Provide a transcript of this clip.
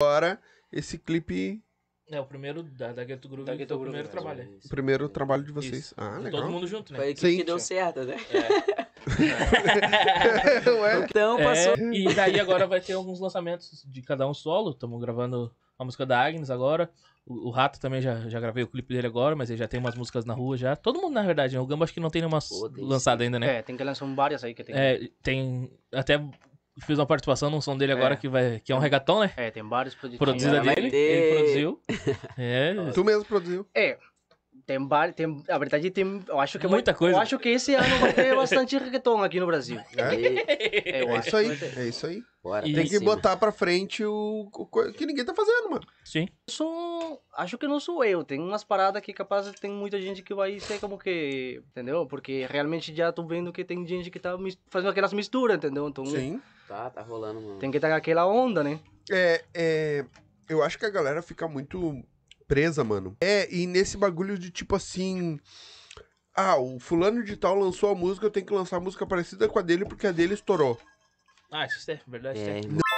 agora esse clipe. É, o primeiro da, da Ghetto Groove da Ghetto foi o primeiro Groove, trabalho. Isso. O primeiro trabalho de vocês. Isso. Ah, legal. Todo mundo junto, né? Foi que, que deu certo, né? É. Então é, passou. e daí agora vai ter alguns lançamentos de cada um solo. Estamos gravando a música da Agnes agora. O, o Rato também já, já gravei o clipe dele agora, mas ele já tem umas músicas na rua já. Todo mundo, na verdade, né? O Gamba acho que não tem nenhuma lançada ainda, né? É, tem que lançar várias aí que tem. É, tem. Até fez uma participação num som dele agora é. que, vai, que é um regatão, né? É, tem vários produtores. Produzida dele, dele, ele produziu. é. Tu mesmo produziu. É, tem, bar, tem, a verdade tem, eu acho que muita vai, coisa. Eu acho que esse ano vai ter bastante reggaeton aqui no Brasil. É, é, isso aí, é isso aí. Bora. Tem que botar pra frente o, o, que ninguém tá fazendo, mano. Sim. Eu sou, acho que não sou eu. Tem umas paradas que capaz tem muita gente que vai ser como que, entendeu? Porque realmente já tô vendo que tem gente que tá fazendo aquelas misturas, entendeu? Então, sim. Tá, tá rolando, mano. Tem que estar aquela onda, né? É, é, eu acho que a galera fica muito empresa mano. É, e nesse bagulho de tipo assim. Ah, o fulano de tal lançou a música, eu tenho que lançar a música parecida com a dele porque a dele estourou. Ah, isso é verdade. É, é.